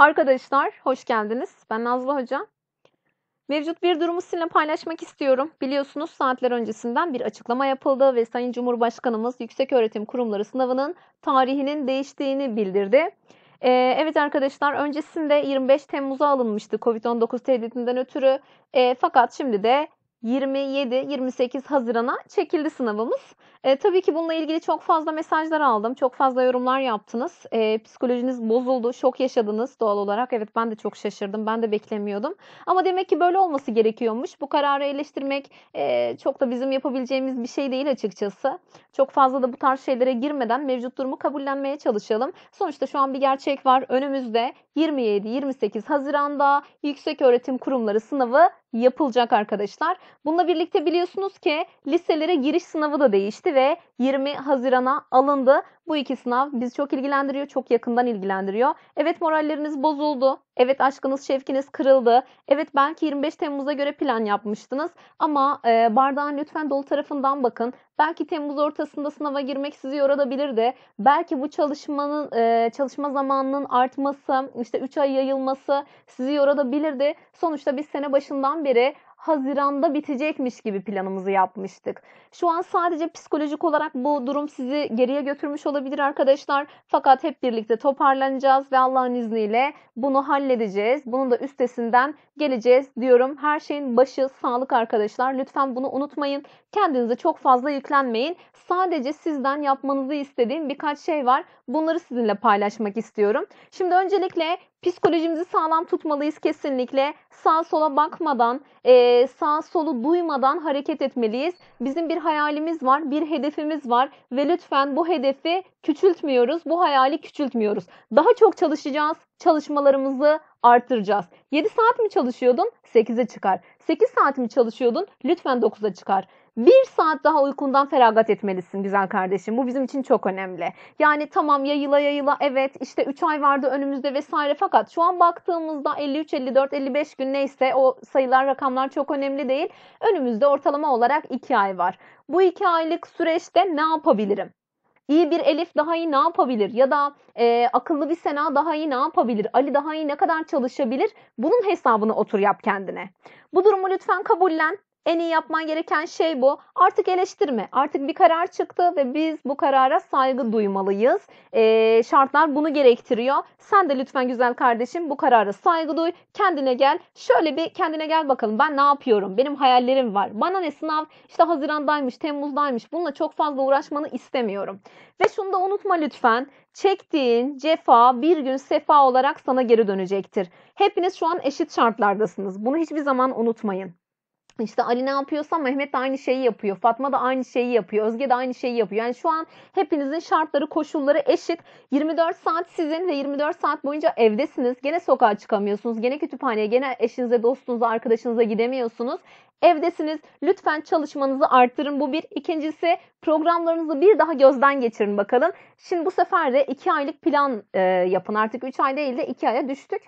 Arkadaşlar hoş geldiniz. Ben Nazlı Hoca. Mevcut bir durumu sizinle paylaşmak istiyorum. Biliyorsunuz saatler öncesinden bir açıklama yapıldı ve Sayın Cumhurbaşkanımız Yükseköğretim Kurumları sınavının tarihinin değiştiğini bildirdi. Ee, evet arkadaşlar öncesinde 25 Temmuz'a alınmıştı COVID-19 tehdidinden ötürü. E, fakat şimdi de 27-28 Haziran'a çekildi sınavımız. E, tabii ki bununla ilgili çok fazla mesajlar aldım. Çok fazla yorumlar yaptınız. E, psikolojiniz bozuldu. Şok yaşadınız doğal olarak. Evet ben de çok şaşırdım. Ben de beklemiyordum. Ama demek ki böyle olması gerekiyormuş. Bu kararı eleştirmek e, çok da bizim yapabileceğimiz bir şey değil açıkçası. Çok fazla da bu tarz şeylere girmeden mevcut durumu kabullenmeye çalışalım. Sonuçta şu an bir gerçek var. Önümüzde 27-28 Haziran'da Yüksek Öğretim Kurumları sınavı yapılacak arkadaşlar. Bununla birlikte biliyorsunuz ki liselere giriş sınavı da değişti ve 20 Haziran'a alındı. Bu iki sınav bizi çok ilgilendiriyor, çok yakından ilgilendiriyor. Evet moralleriniz bozuldu. Evet aşkınız, şefkiniz kırıldı. Evet belki 25 Temmuz'a göre plan yapmıştınız ama e, bardağın lütfen dolu tarafından bakın. Belki Temmuz ortasında sınava girmek sizi yorabilir de belki bu çalışmanın e, çalışma zamanının artması, işte 3 ay yayılması sizi yorabilir de sonuçta biz sene başından beri Haziran'da bitecekmiş gibi planımızı yapmıştık. Şu an sadece psikolojik olarak bu durum sizi geriye götürmüş olabilir arkadaşlar. Fakat hep birlikte toparlanacağız ve Allah'ın izniyle bunu halledeceğiz. Bunun da üstesinden geleceğiz diyorum. Her şeyin başı sağlık arkadaşlar. Lütfen bunu unutmayın. Kendinize çok fazla yüklenmeyin. Sadece sizden yapmanızı istediğim birkaç şey var. Bunları sizinle paylaşmak istiyorum. Şimdi öncelikle Psikolojimizi sağlam tutmalıyız kesinlikle. Sağ sola bakmadan, e, sağ solu duymadan hareket etmeliyiz. Bizim bir hayalimiz var, bir hedefimiz var ve lütfen bu hedefi küçültmüyoruz, bu hayali küçültmüyoruz. Daha çok çalışacağız, çalışmalarımızı artıracağız. 7 saat mi çalışıyordun? 8'e çıkar. 8 saat mi çalışıyordun? Lütfen 9'a çıkar bir saat daha uykundan feragat etmelisin güzel kardeşim. Bu bizim için çok önemli. Yani tamam yayıla yayıla evet işte 3 ay vardı önümüzde vesaire fakat şu an baktığımızda 53, 54, 55 gün neyse o sayılar rakamlar çok önemli değil. Önümüzde ortalama olarak 2 ay var. Bu 2 aylık süreçte ne yapabilirim? İyi bir Elif daha iyi ne yapabilir? Ya da e, akıllı bir Sena daha iyi ne yapabilir? Ali daha iyi ne kadar çalışabilir? Bunun hesabını otur yap kendine. Bu durumu lütfen kabullen. En iyi yapman gereken şey bu. Artık eleştirme. Artık bir karar çıktı ve biz bu karara saygı duymalıyız. E, şartlar bunu gerektiriyor. Sen de lütfen güzel kardeşim bu karara saygı duy. Kendine gel. Şöyle bir kendine gel bakalım. Ben ne yapıyorum? Benim hayallerim var. Bana ne sınav? İşte Haziran'daymış, Temmuz'daymış. Bununla çok fazla uğraşmanı istemiyorum. Ve şunu da unutma lütfen. Çektiğin cefa bir gün sefa olarak sana geri dönecektir. Hepiniz şu an eşit şartlardasınız. Bunu hiçbir zaman unutmayın. İşte Ali ne yapıyorsa Mehmet de aynı şeyi yapıyor. Fatma da aynı şeyi yapıyor. Özge de aynı şeyi yapıyor. Yani şu an hepinizin şartları, koşulları eşit. 24 saat sizin ve 24 saat boyunca evdesiniz. Gene sokağa çıkamıyorsunuz. Gene kütüphaneye, gene eşinize, dostunuza, arkadaşınıza gidemiyorsunuz. Evdesiniz. Lütfen çalışmanızı artırın. Bu bir. İkincisi programlarınızı bir daha gözden geçirin bakalım. Şimdi bu sefer de 2 aylık plan e, yapın. Artık 3 ay değil de 2 aya düştük.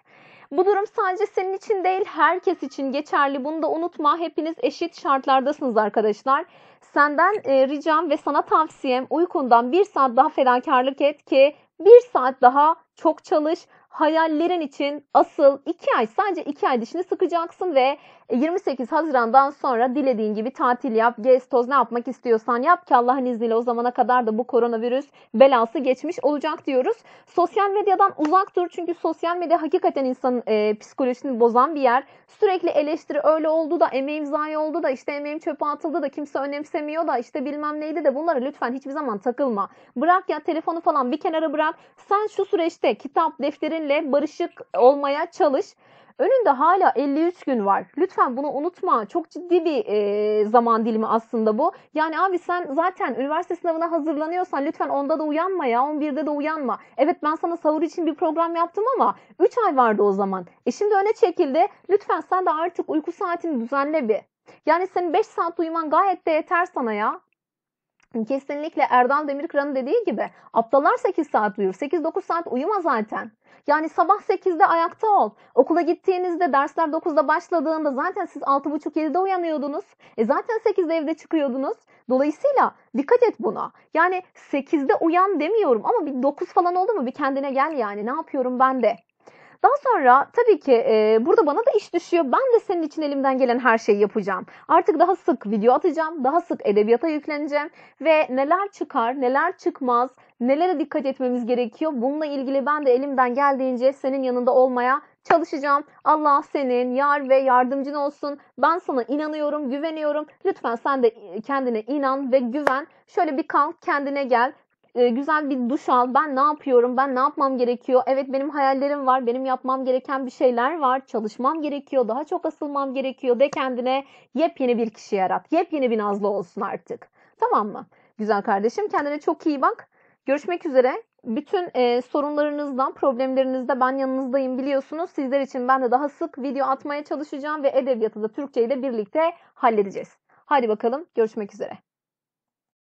Bu durum sadece senin için değil herkes için geçerli. Bunu da unutma. Hepiniz eşit şartlardasınız arkadaşlar. Senden e, ricam ve sana tavsiyem uykundan bir saat daha fedakarlık et ki bir saat daha çok çalış. Hayallerin için asıl iki ay sadece iki ay dişini sıkacaksın ve 28 e, Haziran'dan sonra dilediğin gibi tatil yap, gez, toz ne yapmak istiyorsan yap ki Allah'ın izniyle o zamana kadar da bu koronavirüs belası geçmiş olacak diyoruz. Sosyal medyadan uzak dur çünkü sosyal medya hakikaten insanın e, psikolojisini bozan bir yer. Sürekli eleştiri öyle oldu da emeğim zayi oldu da işte emeğim çöpe atıldı da kimse önemsemiyor da işte bilmem neydi de bunlara lütfen hiçbir zaman takılma. Bırak ya telefonu falan bir kenara bırak. Sen şu süreçte kitap defterinle barışık olmaya çalış. Önünde hala 53 gün var. Lütfen bunu unutma. Çok ciddi bir e, zaman dilimi aslında bu. Yani abi sen zaten üniversite sınavına hazırlanıyorsan lütfen onda da uyanma ya. 11'de de uyanma. Evet ben sana savur için bir program yaptım ama 3 ay vardı o zaman. E şimdi öne çekildi. Lütfen sen de artık uyku saatini düzenle bir. Yani senin 5 saat uyuman gayet de yeter sana ya. Kesinlikle Erdal Demirkıran'ın dediği gibi aptallar 8 saat uyur. 8-9 saat uyuma zaten. Yani sabah 8'de ayakta ol. Okula gittiğinizde dersler 9'da başladığında zaten siz 6.30-7'de uyanıyordunuz. E zaten 8'de evde çıkıyordunuz. Dolayısıyla dikkat et buna. Yani 8'de uyan demiyorum ama bir 9 falan oldu mu bir kendine gel yani ne yapıyorum ben de daha sonra tabii ki e, burada bana da iş düşüyor. Ben de senin için elimden gelen her şeyi yapacağım. Artık daha sık video atacağım, daha sık edebiyata yükleneceğim ve neler çıkar, neler çıkmaz, nelere dikkat etmemiz gerekiyor. Bununla ilgili ben de elimden geldiğince senin yanında olmaya çalışacağım. Allah senin yar ve yardımcın olsun. Ben sana inanıyorum, güveniyorum. Lütfen sen de kendine inan ve güven. Şöyle bir kalk, kendine gel. E, güzel bir duş al. Ben ne yapıyorum? Ben ne yapmam gerekiyor? Evet benim hayallerim var. Benim yapmam gereken bir şeyler var. Çalışmam gerekiyor. Daha çok asılmam gerekiyor. De kendine yepyeni bir kişi yarat. Yepyeni bir Nazlı olsun artık. Tamam mı? Güzel kardeşim kendine çok iyi bak. Görüşmek üzere. Bütün e, sorunlarınızdan, problemlerinizde ben yanınızdayım biliyorsunuz. Sizler için ben de daha sık video atmaya çalışacağım ve edebiyatı da Türkçe ile birlikte halledeceğiz. Hadi bakalım görüşmek üzere.